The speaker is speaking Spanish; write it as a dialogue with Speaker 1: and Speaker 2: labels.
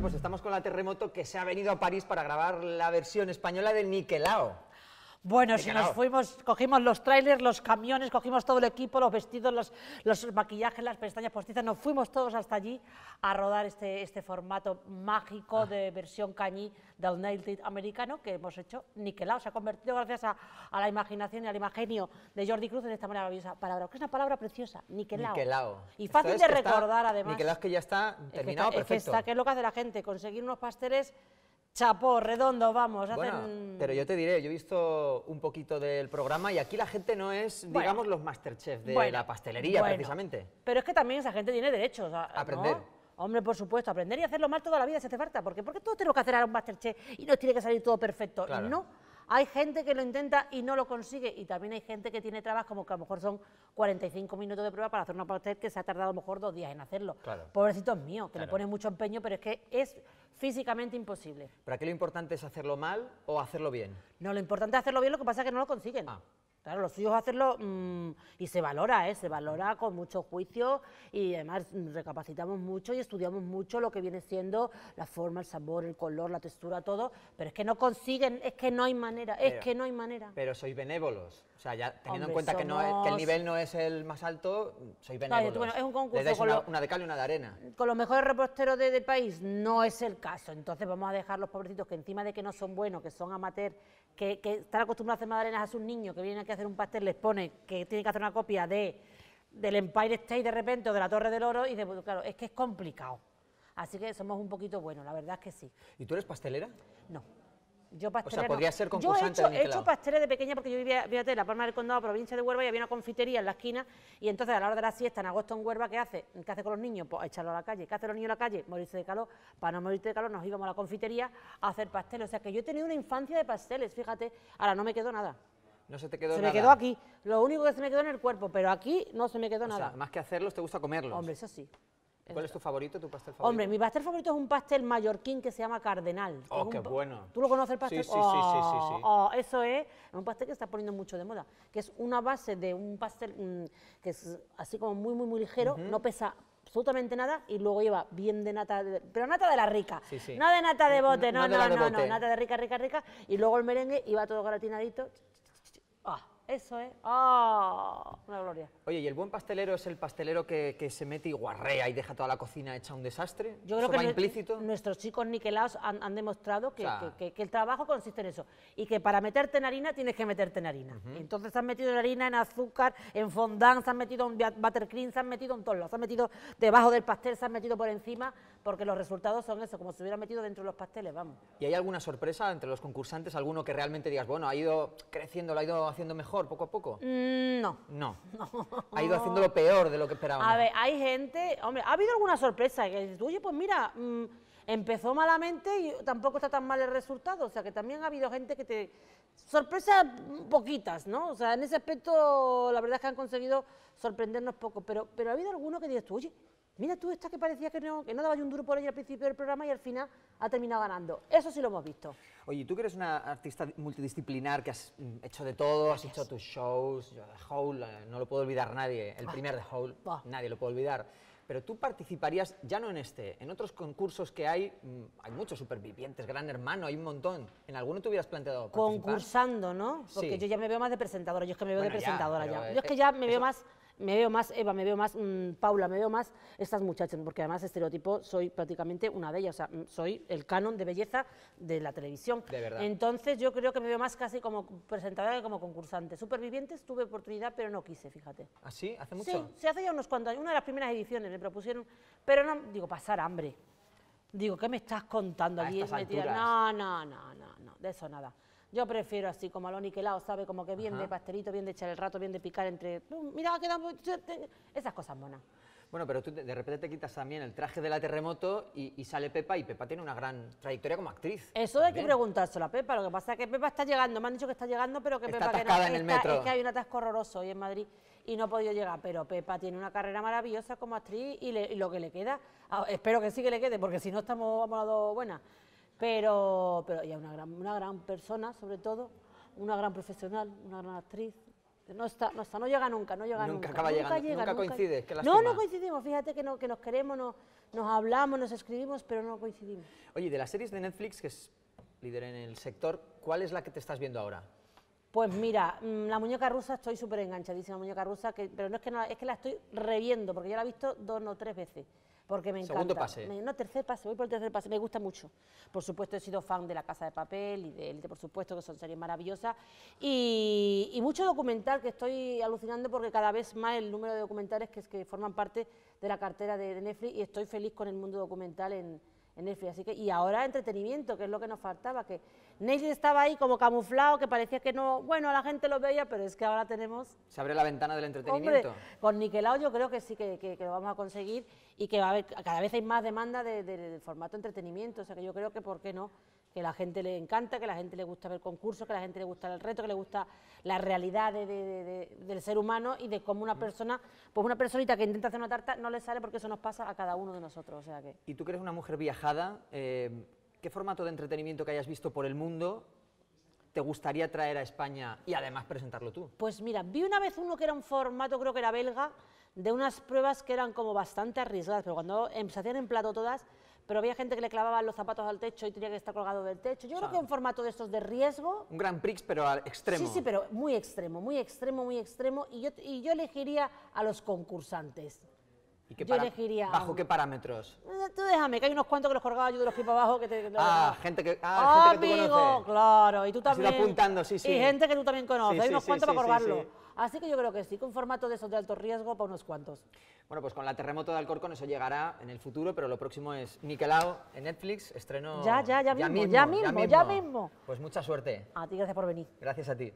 Speaker 1: pues estamos con la Terremoto que se ha venido a París para grabar la versión española del Niquelao. Bueno, si nos fuimos, cogimos los trailers, los camiones, cogimos todo el equipo, los vestidos, los, maquillajes, las pestañas postizas, nos
Speaker 2: fuimos todos hasta allí a rodar este, este formato mágico ah. de versión cañí del Nailed americano que hemos hecho niquelado. Se ha convertido, gracias a, la imaginación y al imagenio de Jordi Cruz, en esta maravillosa palabra, que es una palabra preciosa, niquelado. niquelao. Y fácil de recordar, además. Niquelao es que
Speaker 1: ya está terminado, perfecto. es
Speaker 2: lo que hace la gente, conseguir unos pasteles Chapo, redondo, vamos. pero
Speaker 1: yo te diré, yo he visto un poquito del programa y aquí la gente no es, digamos, los Masterchef de la pastelería, precisamente.
Speaker 2: Pero es que también esa gente tiene derechos a aprender. Hombre, por supuesto, aprender y hacerlo mal toda la vida si hace falta. Porque ¿por qué todos tenemos que hacer a un Masterchef y nos tiene que salir todo perfecto? No hay gente que lo intenta y no lo consigue y también hay gente que tiene trabas como que a lo mejor son 45 minutos de prueba para hacer una pastel que se ha tardado a lo mejor dos días en hacerlo. Pobrecitos Pobrecito es mío, que le pone mucho empeño, pero es que es físicamente imposible.
Speaker 1: ¿Para qué lo importante es hacerlo mal o hacerlo bien?
Speaker 2: No, lo importante es hacerlo bien, lo que pasa es que no lo consiguen. Ah. Claro, los suyos hacerlo mm, y se valora, ¿eh? se valora con mucho juicio y además recapacitamos mucho y estudiamos mucho lo que viene siendo la forma, el sabor, el color, la textura, todo, pero es que no consiguen, es que no hay manera, es que no hay manera.
Speaker 1: Pero sois benévolos, o sea, ya teniendo en cuenta que, el nivel no es el más alto, sois benévolos. es un concurso una, de cal y una de arena.
Speaker 2: Con los mejores reposteros del país no es el caso, entonces vamos a dejar los pobrecitos que encima de que no son buenos, que son amateurs, que, están acostumbrados a hacer arenas a sus niños, que vienen aquí que hacer un pastel, les pone que tiene que hacer una copia de del Empire State de repente o de la Torre del Oro y de, pues, claro, es que es complicado. Así que somos un poquito buenos, la verdad es que sí.
Speaker 1: ¿Y tú eres pastelera? No.
Speaker 2: Yo pastelera. O sea, podría ser concursante. Este he hecho, pasteles de pequeña porque yo vivía, fíjate, en la Palma del Condado, provincia de Huelva, y había una confitería en la esquina. Y entonces, a la hora de la siesta, en agosto en Huelva, ¿qué hace? ¿Qué hace con los niños? Pues echarlo a la calle. ¿Qué hace los niños a la calle? Morirse de calor. Para no morirse de calor, nos íbamos a la confitería a hacer pasteles. O sea que yo he tenido una infancia de pasteles, fíjate. Ahora no me quedó nada.
Speaker 1: No se te quedó nada. Se me quedó
Speaker 2: aquí. Lo único que se me quedó en el cuerpo, pero aquí no se me quedó nada. Sea, más que hacerlos, te gusta comerlos. Hombre, eso sí.
Speaker 1: ¿Cuál es tu favorito, tu pastel favorito? Hombre, mi
Speaker 2: pastel favorito es un pastel mallorquín que se llama Cardenal. ¡Oh, qué
Speaker 1: bueno! ¿Tú lo conoces el pastel? Sí, sí, sí, sí,
Speaker 2: oh, oh, eso es un pastel que está poniendo mucho de moda, que es una base de un pastel mm, que es así como muy, muy, muy ligero, no pesa absolutamente nada y luego lleva bien de nata, pero nata de la rica, no de nata de bote, no, no, no, no, no, nata de rica, rica, rica, y luego el merengue y va todo gratinadito Ah, eso es. ¿eh? Ah, una gloria.
Speaker 1: Oye, ¿y el buen pastelero es el pastelero que, se mete y guarrea y deja toda la cocina hecha un desastre? Yo creo que
Speaker 2: nuestros chicos niquelados han, demostrado que, el trabajo consiste en eso. Y que para meterte en harina tienes que meterte en harina. Entonces han metido en harina, en azúcar, en fondant, se han metido en buttercream, se han metido en todo. Se han metido debajo del pastel, se han metido por encima porque los resultados son eso, como si hubiera metido dentro de los pasteles, vamos.
Speaker 1: ¿Y hay alguna sorpresa entre los concursantes? ¿Alguno que realmente digas, bueno, ha ido creciendo, lo ha ido haciendo mejor poco a poco?
Speaker 2: Mm, no. no. Ha ido haciendo lo
Speaker 1: peor de lo que esperábamos. A
Speaker 2: ver, hay gente, hombre, ha habido alguna sorpresa que oye, pues mira, mm, empezó malamente y tampoco está tan mal el resultado, o sea que también ha habido gente que te sorpresas poquitas, ¿no? O sea, en ese aspecto la verdad es que han conseguido sorprendernos poco, pero pero ha habido alguno que digas tú, oye, Mira tú, esta que parecía que no, que no daba un duro por ella al principio del programa y al final ha terminado ganando. Eso sí lo hemos
Speaker 1: visto. Oye, tú que eres una artista multidisciplinar, que has mm, hecho de todo, has hecho tus shows, The Hole, eh, no lo puedo olvidar nadie, el primer The Hole, nadie lo puede olvidar pero tú participarías, ya no en este, en otros concursos que hay, mm, hay muchos supervivientes, Gran Hermano, hay un montón. ¿En alguno te hubieras planteado participar? Concursando, ¿no? Porque yo ya me veo más de presentadora, yo es que me veo de presentadora ya. Yo es que ya me veo más
Speaker 2: me veo más Eva, me veo más mm, Paula, me veo más estas muchachas, porque además estereotipo soy prácticamente una de ellas, o sea, mm, soy el canon de belleza de la televisión. De verdad. Entonces yo creo que me veo más casi como presentadora que como concursante. Supervivientes tuve oportunidad, pero no quise, fíjate. ¿Ah, sí? ¿Hace mucho? Sí, se hace ya unos cuantos una de las primeras ediciones me propusieron, pero no, digo, pasar hambre. Digo, ¿qué me estás contando? A No, no, no, no, no, de eso nada. Yo prefiero así, como a lo niquelado, ¿sabe? Como que bien de pastelito, bien de echar el rato, bien de picar entre... Mira, mucho! Esas cosas buenas.
Speaker 1: Bueno, pero tú de repente te quitas también el traje de la terremoto y, sale Pepa y Pepa tiene una gran trayectoria como actriz. Eso hay que preguntárselo a Pepa, lo que pasa es que Pepa está llegando, me han dicho que está llegando, pero que Pepa que en el metro. es que hay un
Speaker 2: atasco horroroso hoy en Madrid y no ha podido llegar, pero Pepa tiene una carrera maravillosa como actriz y, lo que le queda, espero que sí que le quede, porque si no estamos a buenas. Pero, pero ella es una gran, persona, sobre todo, una gran profesional, una gran actriz, no está, no llega nunca, no llega nunca. Nunca acaba llegando, nunca, coincide. no, no coincidimos, fíjate que, no, nos queremos, nos hablamos, nos escribimos, pero no coincidimos.
Speaker 1: Oye, de las series de Netflix, que es líder en el sector, ¿cuál es la que te estás viendo ahora?
Speaker 2: Pues mira, mm, la muñeca rusa, estoy súper enganchadísima, la muñeca rusa, que, pero no es que no, es que la estoy reviendo, porque ya la he visto dos o tres veces porque me encanta. Segundo pase. no, tercer pase, voy por el tercer pase, me gusta mucho. Por supuesto, he sido fan de La Casa de Papel y de Elite, por supuesto, que son series maravillosas. Y, mucho documental que estoy alucinando porque cada vez más el número de documentales que, que forman parte de la cartera de, de Netflix y estoy feliz con el mundo documental en, Así que, y ahora entretenimiento, que es lo que nos faltaba, que estaba ahí como camuflado, que parecía que no, bueno, la gente lo veía, pero es que ahora tenemos...
Speaker 1: Se abre la ventana del entretenimiento.
Speaker 2: con Niquelao yo creo que sí que, lo vamos a conseguir y que va a cada vez hay más demanda del formato entretenimiento, o sea que yo creo que por qué no que la gente le encanta, que la gente le gusta ver concursos, que la gente le gusta el reto, que le gusta la realidad del ser humano y de cómo una mm. persona, pues una personita que intenta hacer una tarta no le sale porque eso nos pasa a cada uno de nosotros.
Speaker 1: ¿Y tú que eres una mujer viajada? Eh, ¿Qué formato de entretenimiento que hayas visto por el mundo te gustaría traer a España y además presentarlo tú? Pues mira,
Speaker 2: vi una vez uno que era un formato, creo que era belga, de unas pruebas que eran como bastante arriesgadas, pero cuando em, se hacían en plato todas, pero había gente que le clavaba los zapatos al techo y tenía que estar colgado del techo. Yo creo que un formato de estos de riesgo...
Speaker 1: Un gran Prix, pero al extremo. Sí, sí,
Speaker 2: pero muy extremo, muy extremo, muy extremo. Y yo, y yo elegiría a los concursantes.
Speaker 1: ¿Y qué yo elegiría... ¿Bajo qué parámetros? Eh,
Speaker 2: tú déjame, que hay unos cuantos que los colgaba yo de los abajo que te... Ah,
Speaker 1: gente que, ah, ¡Amigo! Ah, gente que tú conoces.
Speaker 2: claro, y tú también... apuntando, sí, sí. Y gente que tú también conoces, hay unos cuantos para colgarlo. Así que yo creo que sí, con formato de esos de alto riesgo para unos cuantos.
Speaker 1: Bueno, pues con la terremoto de Alcorcón eso llegará en el futuro, pero lo próximo es Niquelao en Netflix, estreno... Ya, ya, ya, mismo, ya mismo, ya mismo. Pues mucha suerte. A ti, gracias por venir. Gracias a ti.